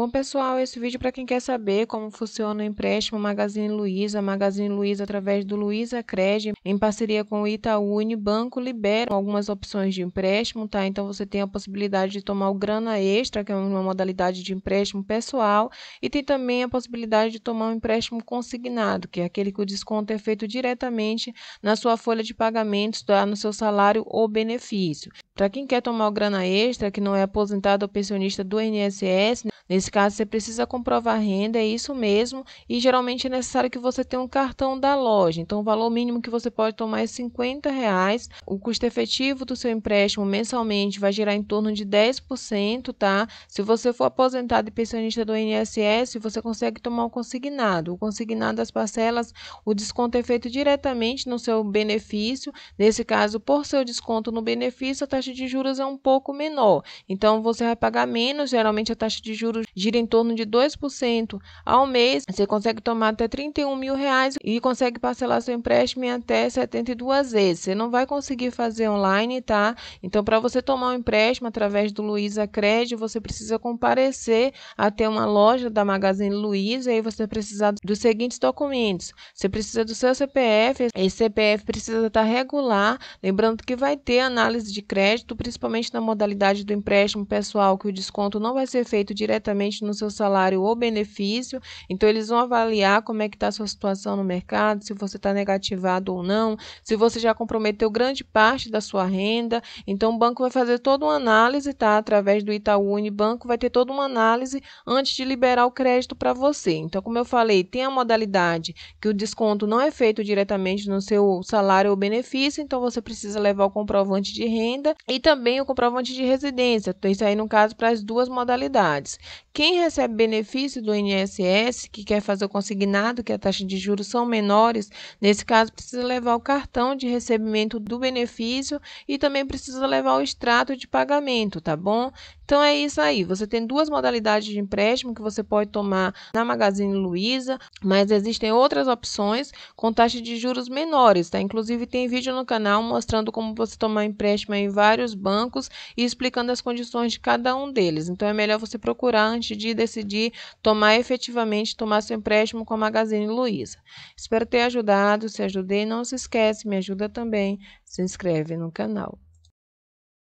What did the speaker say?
Bom, pessoal, esse vídeo é para quem quer saber como funciona o empréstimo Magazine Luiza, Magazine Luiza através do Luiza Cred, em parceria com o Itaú Unibanco, libera algumas opções de empréstimo, tá? Então você tem a possibilidade de tomar o grana extra, que é uma modalidade de empréstimo pessoal, e tem também a possibilidade de tomar um empréstimo consignado, que é aquele que o desconto é feito diretamente na sua folha de pagamentos, tá? no seu salário ou benefício. Para quem quer tomar o grana extra, que não é aposentado ou pensionista do INSS, nesse caso você precisa comprovar renda, é isso mesmo, e geralmente é necessário que você tenha um cartão da loja. Então, o valor mínimo que você pode tomar é 50. Reais. O custo efetivo do seu empréstimo mensalmente vai girar em torno de 10%, tá? Se você for aposentado e pensionista do INSS, você consegue tomar o consignado. O consignado das parcelas, o desconto é feito diretamente no seu benefício. Nesse caso, por seu desconto no benefício, a taxa taxa de juros é um pouco menor. Então você vai pagar menos, geralmente a taxa de juros gira em torno de 2% ao mês. Você consegue tomar até 31 mil reais e consegue parcelar seu empréstimo em até 72 vezes. Você não vai conseguir fazer online, tá? Então, para você tomar um empréstimo através do Luiza Crédito, você precisa comparecer até uma loja da Magazine Luiza e aí você precisa dos seguintes documentos. Você precisa do seu CPF, esse CPF precisa estar tá regular, lembrando que vai ter análise de crédito crédito, principalmente na modalidade do empréstimo pessoal, que o desconto não vai ser feito diretamente no seu salário ou benefício. Então, eles vão avaliar como é que está a sua situação no mercado, se você está negativado ou não, se você já comprometeu grande parte da sua renda. Então, o banco vai fazer toda uma análise, tá? Através do Itaú Unibanco, vai ter toda uma análise antes de liberar o crédito para você. Então, como eu falei, tem a modalidade que o desconto não é feito diretamente no seu salário ou benefício, então você precisa levar o comprovante de renda e também o comprovante de residência, então, isso aí no caso para as duas modalidades, quem recebe benefício do INSS, que quer fazer o consignado, que a taxa de juros são menores, nesse caso precisa levar o cartão de recebimento do benefício e também precisa levar o extrato de pagamento, tá bom? Então é isso aí. Você tem duas modalidades de empréstimo que você pode tomar na Magazine Luiza, mas existem outras opções com taxa de juros menores, tá? Inclusive tem vídeo no canal mostrando como você tomar empréstimo em vários bancos e explicando as condições de cada um deles. Então é melhor você procurar antes de decidir tomar efetivamente tomar seu empréstimo com a Magazine Luiza. Espero ter ajudado. Se ajudei, não se esquece, me ajuda também. Se inscreve no canal.